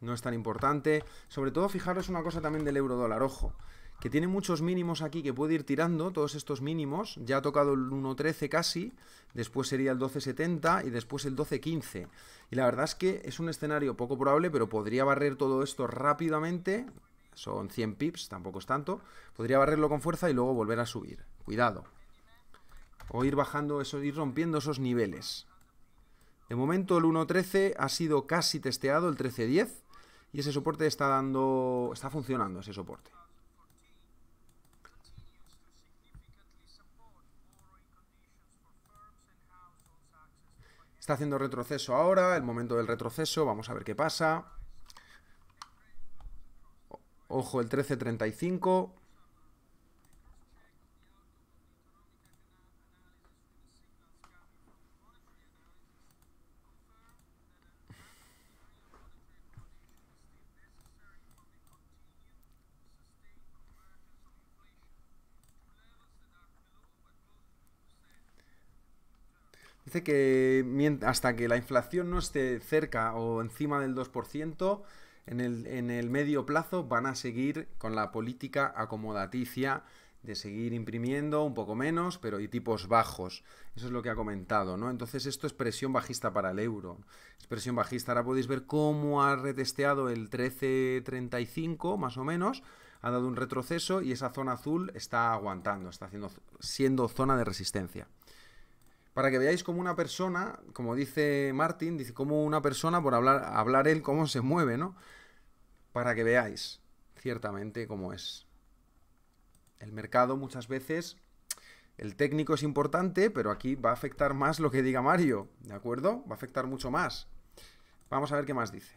no es tan importante. Sobre todo, fijaros una cosa también del euro dólar, ojo, que tiene muchos mínimos aquí que puede ir tirando, todos estos mínimos. Ya ha tocado el 1.13 casi, después sería el 12.70 y después el 12.15. Y la verdad es que es un escenario poco probable, pero podría barrer todo esto rápidamente. Son 100 pips, tampoco es tanto. Podría barrerlo con fuerza y luego volver a subir. Cuidado. O ir bajando, eso, ir rompiendo esos niveles. De momento el 1.13 ha sido casi testeado, el 13.10 y ese soporte está dando, está funcionando ese soporte. Está haciendo retroceso ahora, el momento del retroceso, vamos a ver qué pasa. Ojo, el 1335. que hasta que la inflación no esté cerca o encima del 2%, en el, medio plazo van a seguir con la política acomodaticia de seguir imprimiendo un poco menos, pero y tipos bajos. Eso es lo que ha comentado, Entonces esto es presión bajista para el euro. Es presión bajista. Ahora podéis ver cómo ha retesteado el 13.35 más o menos. Ha dado un retroceso y esa zona azul está aguantando, está haciendo, siendo zona de resistencia para que veáis cómo una persona, como dice Martín, dice cómo una persona, por hablar, hablar él, cómo se mueve, ¿no? Para que veáis ciertamente cómo es. El mercado muchas veces, el técnico es importante, pero aquí va a afectar más lo que diga Mario, ¿de acuerdo? Va a afectar mucho más. Vamos a ver qué más dice.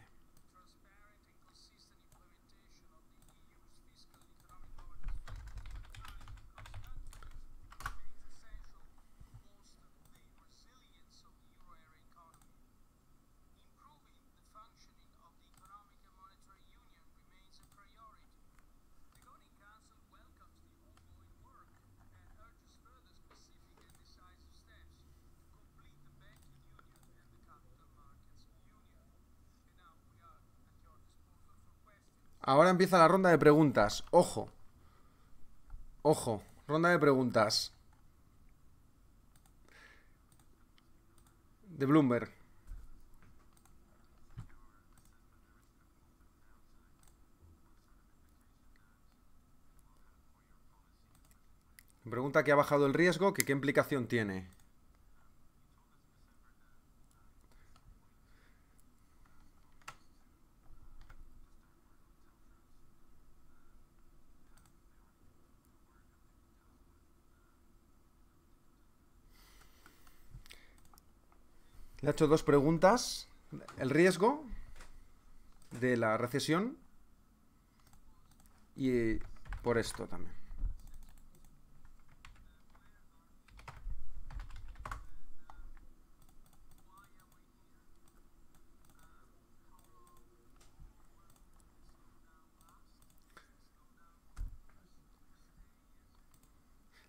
Ahora empieza la ronda de preguntas. Ojo. Ojo. Ronda de preguntas. De Bloomberg. pregunta que ha bajado el riesgo, que qué implicación tiene. hecho dos preguntas. El riesgo de la recesión y por esto también.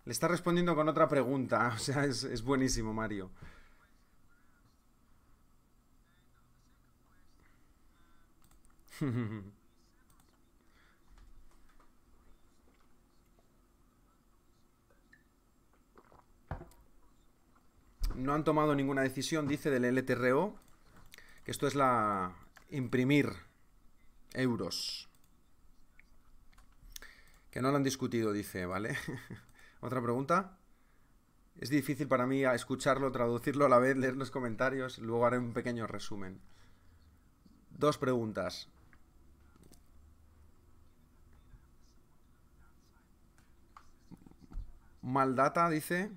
Le está respondiendo con otra pregunta, o sea, es buenísimo, Mario. no han tomado ninguna decisión, dice, del LTRO, que esto es la imprimir euros. Que no lo han discutido, dice, ¿vale? ¿Otra pregunta? Es difícil para mí escucharlo, traducirlo a la vez, leer los comentarios, luego haré un pequeño resumen. Dos preguntas. Maldata dice.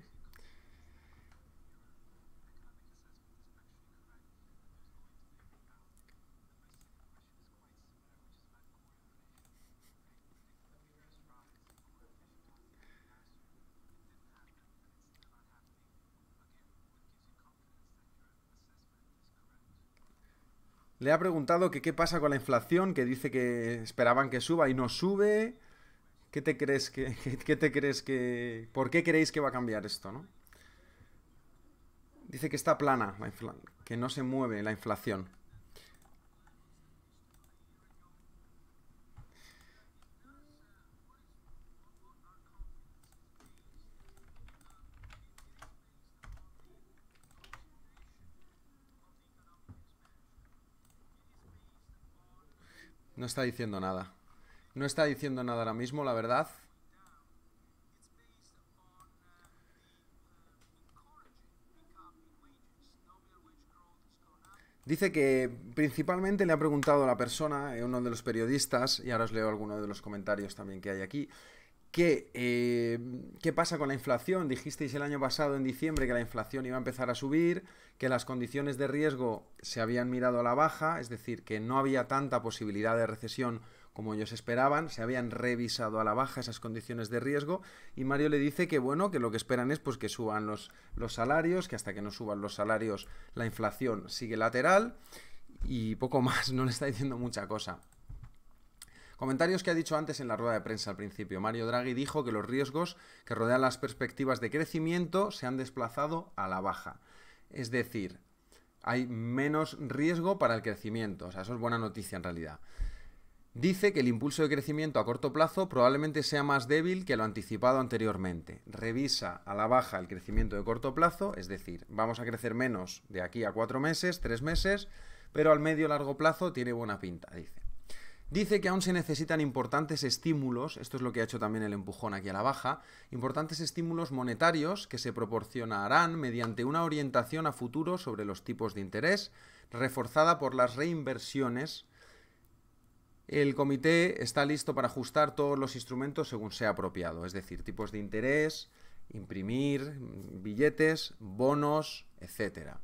Le ha preguntado que qué pasa con la inflación, que dice que esperaban que suba y no sube. ¿Qué te crees que, qué te crees que, por qué creéis que va a cambiar esto, no? Dice que está plana, que no se mueve la inflación. No está diciendo nada. No está diciendo nada ahora mismo, la verdad. Dice que principalmente le ha preguntado a la persona, eh, uno de los periodistas, y ahora os leo alguno de los comentarios también que hay aquí, que eh, qué pasa con la inflación. Dijisteis el año pasado, en diciembre, que la inflación iba a empezar a subir, que las condiciones de riesgo se habían mirado a la baja, es decir, que no había tanta posibilidad de recesión como ellos esperaban, se habían revisado a la baja esas condiciones de riesgo y Mario le dice que bueno, que lo que esperan es pues que suban los, los salarios, que hasta que no suban los salarios la inflación sigue lateral y poco más, no le está diciendo mucha cosa. Comentarios que ha dicho antes en la rueda de prensa al principio. Mario Draghi dijo que los riesgos que rodean las perspectivas de crecimiento se han desplazado a la baja. Es decir, hay menos riesgo para el crecimiento. O sea, eso es buena noticia en realidad. Dice que el impulso de crecimiento a corto plazo probablemente sea más débil que lo anticipado anteriormente. Revisa a la baja el crecimiento de corto plazo, es decir, vamos a crecer menos de aquí a cuatro meses, tres meses, pero al medio largo plazo tiene buena pinta, dice. Dice que aún se necesitan importantes estímulos, esto es lo que ha hecho también el empujón aquí a la baja, importantes estímulos monetarios que se proporcionarán mediante una orientación a futuro sobre los tipos de interés, reforzada por las reinversiones el comité está listo para ajustar todos los instrumentos según sea apropiado, es decir, tipos de interés, imprimir mm, billetes, bonos, etc.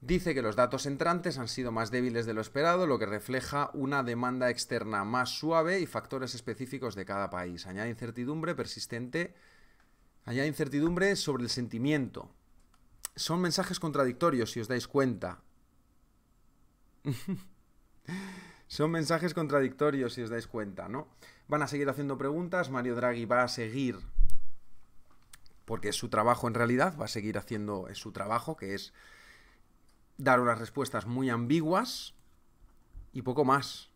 Dice que los datos entrantes han sido más débiles de lo esperado, lo que refleja una demanda externa más suave y factores específicos de cada país. Añade incertidumbre persistente, añade incertidumbre sobre el sentimiento. Son mensajes contradictorios, si os dais cuenta. Son mensajes contradictorios, si os dais cuenta, ¿no? Van a seguir haciendo preguntas, Mario Draghi va a seguir, porque es su trabajo en realidad, va a seguir haciendo su trabajo, que es dar unas respuestas muy ambiguas y poco más.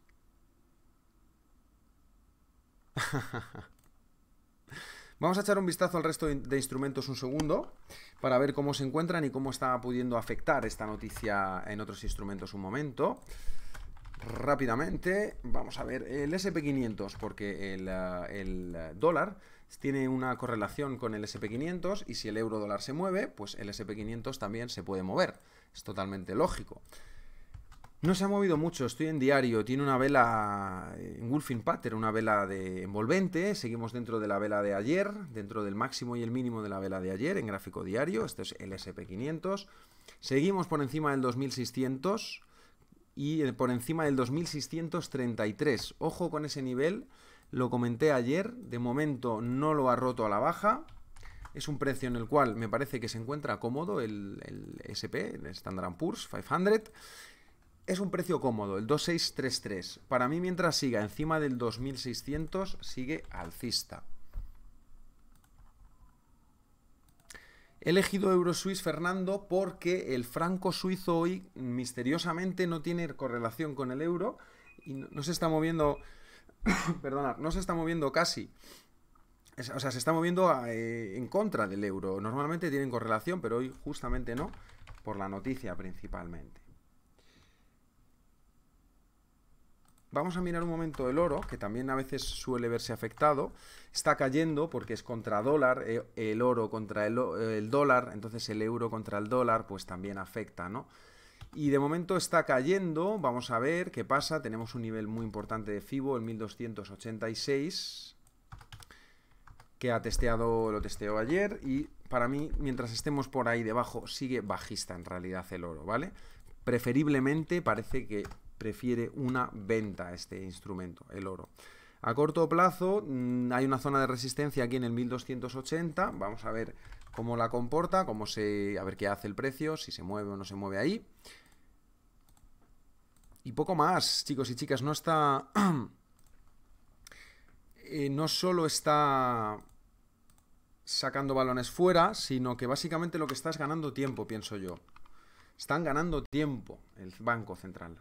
Vamos a echar un vistazo al resto de instrumentos un segundo para ver cómo se encuentran y cómo está pudiendo afectar esta noticia en otros instrumentos un momento rápidamente. Vamos a ver el SP500, porque el, eh, eh, dólar tiene una correlación con el SP500 y si el euro dólar se mueve, pues el SP500 también se puede mover. Es totalmente lógico. No se ha movido mucho, estoy en diario, tiene una vela eh, en Wolfing Pattern, una vela de envolvente, seguimos dentro de la vela de ayer, dentro del máximo y el mínimo de la vela de ayer en gráfico diario, este es el SP500, seguimos por encima del 2600, y eh, por encima del 2633. Ojo con ese nivel, lo comenté ayer, de momento no lo ha roto a la baja. Es un precio en el cual me parece que se encuentra cómodo el, SP, el Standard Poor's 500. Es un precio cómodo, el 2633. Para mí, mientras siga encima del 2600, sigue alcista. He elegido Eurosuiz Fernando porque el franco suizo hoy misteriosamente no tiene correlación con el euro y no, se está moviendo, perdonad, no se está moviendo casi. O sea, se está moviendo eh, en contra del euro. Normalmente tienen correlación, pero hoy justamente no, por la noticia principalmente. Vamos a mirar un momento el oro, que también a veces suele verse afectado. Está cayendo porque es contra dólar, eh, el oro contra el, dólar, entonces el euro contra el dólar, pues también afecta, ¿no? Y de momento está cayendo, vamos a ver qué pasa. Tenemos un nivel muy importante de FIBO, el 1286, que ha testeado, lo testeó ayer. Y para mí, mientras estemos por ahí debajo, sigue bajista en realidad el oro, ¿vale? Preferiblemente parece que prefiere una venta a este instrumento, el oro. A corto plazo mm, hay una zona de resistencia aquí en el 1280, vamos a ver cómo la comporta, cómo se, a ver qué hace el precio, si se mueve o no se mueve ahí. Y poco más, chicos y chicas, no está... Eh, no solo está sacando balones fuera, sino que básicamente lo que está es ganando tiempo, pienso yo. Están ganando tiempo el Banco Central.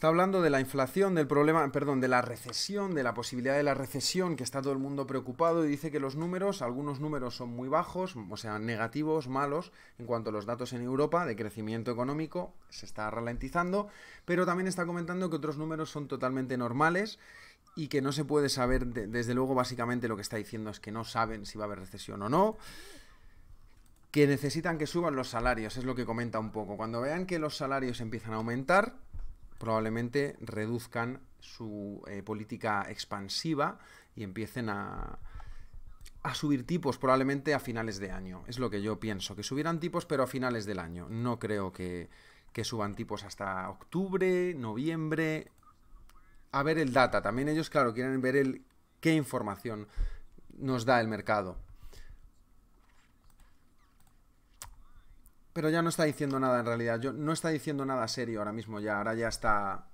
Está hablando de la inflación, del problema, perdón, de la recesión, de la posibilidad de la recesión, que está todo el mundo preocupado y dice que los números, algunos números son muy bajos, o sea, negativos, malos, en cuanto a los datos en Europa de crecimiento económico, se está ralentizando, pero también está comentando que otros números son totalmente normales y que no se puede saber, desde luego básicamente lo que está diciendo es que no saben si va a haber recesión o no que necesitan que suban los salarios, es lo que comenta un poco. Cuando vean que los salarios empiezan a aumentar, probablemente reduzcan su eh, política expansiva y empiecen a, a subir tipos probablemente a finales de año. Es lo que yo pienso, que subieran tipos pero a finales del año. No creo que, que suban tipos hasta octubre, noviembre. A ver el data. También ellos, claro, quieren ver el, qué información nos da el mercado. Pero ya no está diciendo nada en realidad. Yo, no está diciendo nada serio ahora mismo ya. Ahora ya está.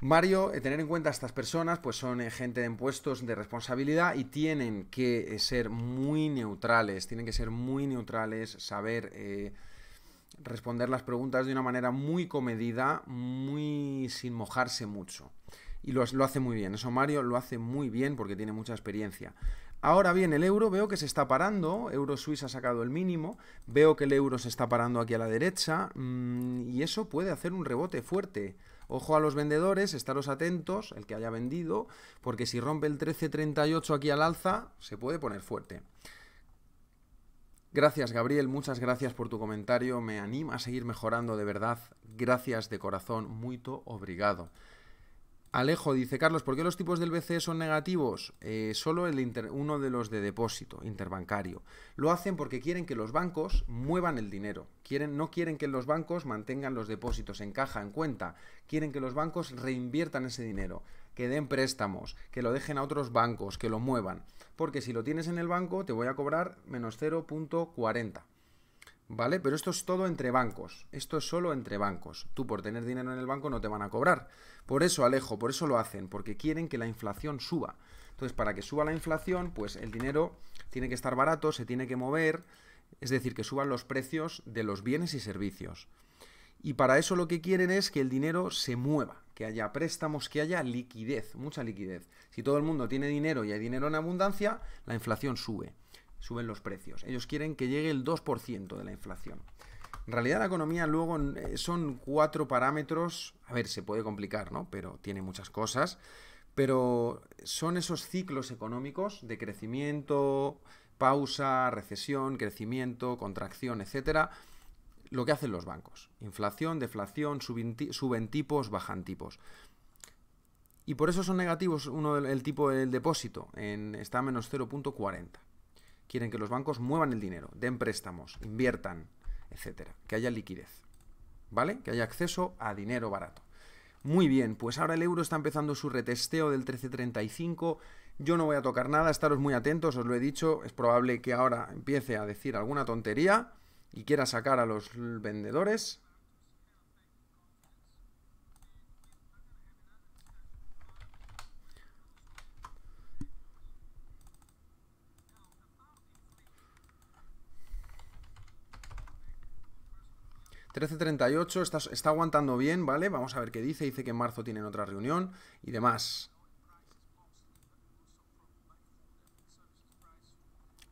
Mario, eh, tener en cuenta estas personas, pues son eh, gente en puestos de responsabilidad y tienen que eh, ser muy neutrales, tienen que ser muy neutrales, saber responder las preguntas de una manera muy comedida, muy sin mojarse mucho. Y lo hace muy bien, eso Mario lo hace muy bien porque tiene mucha experiencia. Ahora bien, el euro veo que se está parando, euro Suiza ha sacado el mínimo, veo que el euro se está parando aquí a la derecha mm, y eso puede hacer un rebote fuerte. Ojo a los vendedores, estaros atentos, el que haya vendido, porque si rompe el 13.38 aquí al alza, se puede poner fuerte. Gracias Gabriel, muchas gracias por tu comentario, me anima a seguir mejorando de verdad, gracias de corazón, muy obrigado. Alejo dice, Carlos, ¿por qué los tipos del BCE son negativos? Eh, solo el uno de los de depósito interbancario. Lo hacen porque quieren que los bancos muevan el dinero. Quieren, no quieren que los bancos mantengan los depósitos en caja, en cuenta. Quieren que los bancos reinviertan ese dinero, que den préstamos, que lo dejen a otros bancos, que lo muevan. Porque si lo tienes en el banco, te voy a cobrar menos 0.40. ¿vale? Pero esto es todo entre bancos, esto es solo entre bancos. Tú por tener dinero en el banco no te van a cobrar. Por eso, Alejo, por eso lo hacen, porque quieren que la inflación suba. Entonces, para que suba la inflación, pues el dinero tiene que estar barato, se tiene que mover, es decir, que suban los precios de los bienes y servicios. Y para eso lo que quieren es que el dinero se mueva, que haya préstamos, que haya liquidez, mucha liquidez. Si todo el mundo tiene dinero y hay dinero en abundancia, la inflación sube suben los precios. Ellos quieren que llegue el 2% de la inflación. En realidad la economía luego eh, son cuatro parámetros, a ver, se puede complicar, ¿no? Pero tiene muchas cosas, pero son esos ciclos económicos de crecimiento, pausa, recesión, crecimiento, contracción, etcétera, lo que hacen los bancos. Inflación, deflación, suben tipos, bajan tipos. Y por eso son negativos uno el tipo del depósito, en, está a menos 0.40. Quieren que los bancos muevan el dinero, den préstamos, inviertan, etcétera, que haya liquidez. ¿Vale? Que haya acceso a dinero barato. Muy bien, pues ahora el euro está empezando su retesteo del 1335. Yo no voy a tocar nada, estaros muy atentos, os lo he dicho. Es probable que ahora empiece a decir alguna tontería y quiera sacar a los vendedores, 13.38, está, está aguantando bien, ¿vale? Vamos a ver qué dice. Dice que en marzo tienen otra reunión y demás.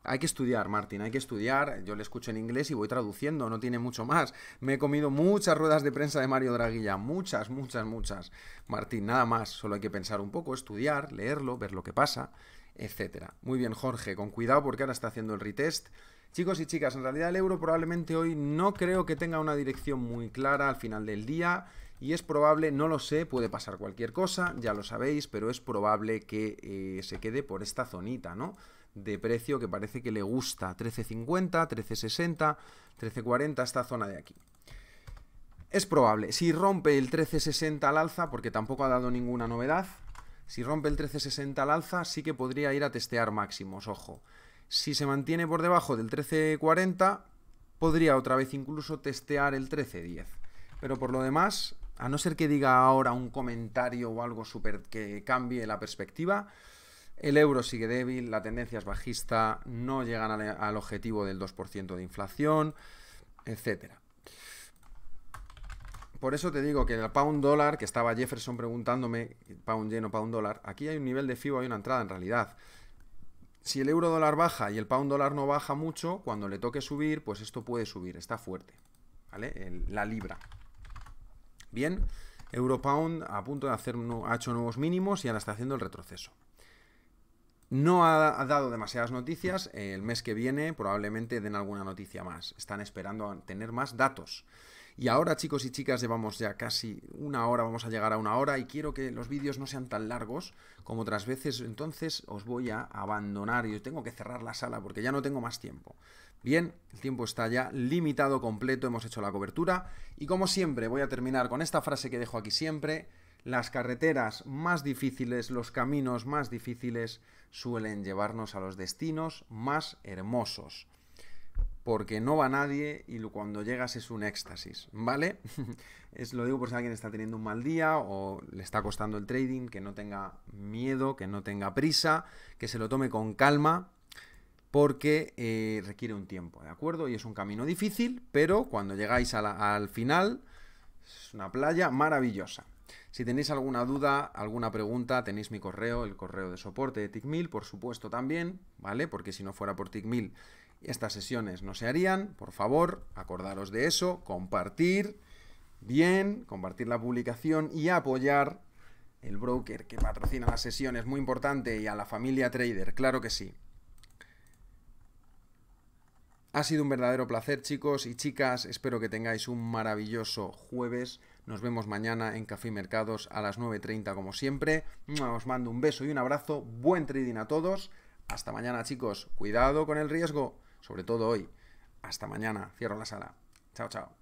Hay que estudiar, Martín, hay que estudiar. Yo le escucho en inglés y voy traduciendo, no tiene mucho más. Me he comido muchas ruedas de prensa de Mario Draguilla, muchas, muchas, muchas. Martín, nada más, solo hay que pensar un poco, estudiar, leerlo, ver lo que pasa, etcétera. Muy bien, Jorge, con cuidado porque ahora está haciendo el retest Chicos y chicas, en realidad el euro probablemente hoy no creo que tenga una dirección muy clara al final del día y es probable, no lo sé, puede pasar cualquier cosa, ya lo sabéis, pero es probable que eh, se quede por esta zonita, ¿no? De precio que parece que le gusta, 13.50, 13.60, 13.40, esta zona de aquí. Es probable, si rompe el 13.60 al alza, porque tampoco ha dado ninguna novedad, si rompe el 13.60 al alza, sí que podría ir a testear máximos, ojo. Si se mantiene por debajo del 1340, podría otra vez incluso testear el 1310. Pero por lo demás, a no ser que diga ahora un comentario o algo súper que cambie la perspectiva, el euro sigue débil, la tendencia es bajista, no llegan al, objetivo del 2% de inflación, etcétera Por eso te digo que el pound dólar, que estaba Jefferson preguntándome, pound lleno, pound dólar, aquí hay un nivel de FIBO, hay una entrada en realidad si el euro dólar baja y el pound dólar no baja mucho, cuando le toque subir, pues esto puede subir, está fuerte, ¿vale? la libra. Bien, euro pound a punto de hacer, ha hecho nuevos mínimos y ahora está haciendo el retroceso. No ha, dado demasiadas noticias, el mes que viene probablemente den alguna noticia más, están esperando tener más datos. Y ahora, chicos y chicas, llevamos ya casi una hora, vamos a llegar a una hora y quiero que los vídeos no sean tan largos como otras veces, entonces os voy a abandonar y tengo que cerrar la sala porque ya no tengo más tiempo. Bien, el tiempo está ya limitado completo, hemos hecho la cobertura y como siempre voy a terminar con esta frase que dejo aquí siempre, las carreteras más difíciles, los caminos más difíciles suelen llevarnos a los destinos más hermosos porque no va nadie y cuando llegas es un éxtasis, ¿vale? es, lo digo por si alguien está teniendo un mal día o le está costando el trading, que no tenga miedo, que no tenga prisa, que se lo tome con calma, porque eh, requiere un tiempo, ¿de acuerdo? Y es un camino difícil, pero cuando llegáis al final, es una playa maravillosa. Si tenéis alguna duda, alguna pregunta, tenéis mi correo, el correo de soporte de TICMIL, por supuesto también, ¿vale? Porque si no fuera por TICMIL estas sesiones no se harían, por favor, acordaros de eso, compartir bien, compartir la publicación y apoyar el broker que patrocina las sesiones, muy importante, y a la familia trader, claro que sí. Ha sido un verdadero placer, chicos y chicas. Espero que tengáis un maravilloso jueves. Nos vemos mañana en Café Mercados a las 9.30 como siempre. Os mando un beso y un abrazo. Buen trading a todos. Hasta mañana, chicos. Cuidado con el riesgo sobre todo hoy. Hasta mañana, cierro la sala. Chao, chao.